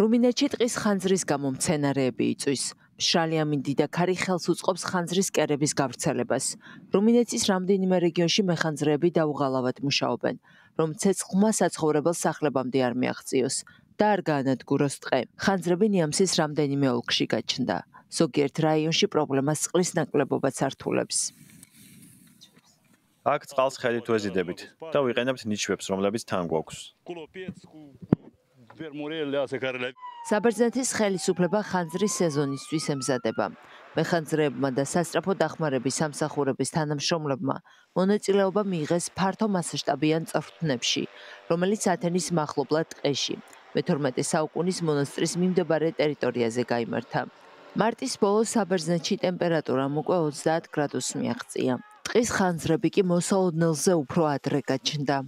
რუმინეთში ტყის ხანძრის გამომცენარეები იწვის. მშრალი ამინდი და ქარი ხელს უწყობს ხანძრის კერების გავრცელებას. რუმინეთის რამდენიმე რეგიონში მეხანძრეები დაუღალავად მუშაობენ, რომ ცეცხლმა საცხოვრებელ სახლებამდე არ მიაღწიოს და არ გაანადგუროს ტყე. ხანძრები ნიამსის რამდენიმე ოლქში გაჩნდა. ზოგიერთ რაიონში პრობლემას წყლის ნაკლებობაც ართულებს. აქ წყალს ხელით ვეზიდებით და ვიყენებთ ნიჩბებს, რომლებიც თან გვაქვს. საბერძნეთის ხელისუფლება ხანძრის სეზონისთვის ემზადება. მეხანძრეებმა და სასტრაფო დახმარების სამსახურების თანამშრომლებმა მონაწილეობა მიიღეს ფართო მასშტაბიან წრფნებში, რომელიც ათენის მახლობლად ტყეში, მე-12 საუკუნის მონასტრის მიმდებარე ტერიტორიაზე გამართა. მარტის ბოლოს საბერძნეთში ტემპერატურა უკვე 30 გრადუსს მიაღწია. ტყის ხანძრები კი მოსაოდნელზე უფრო ადრე გაჩნდა.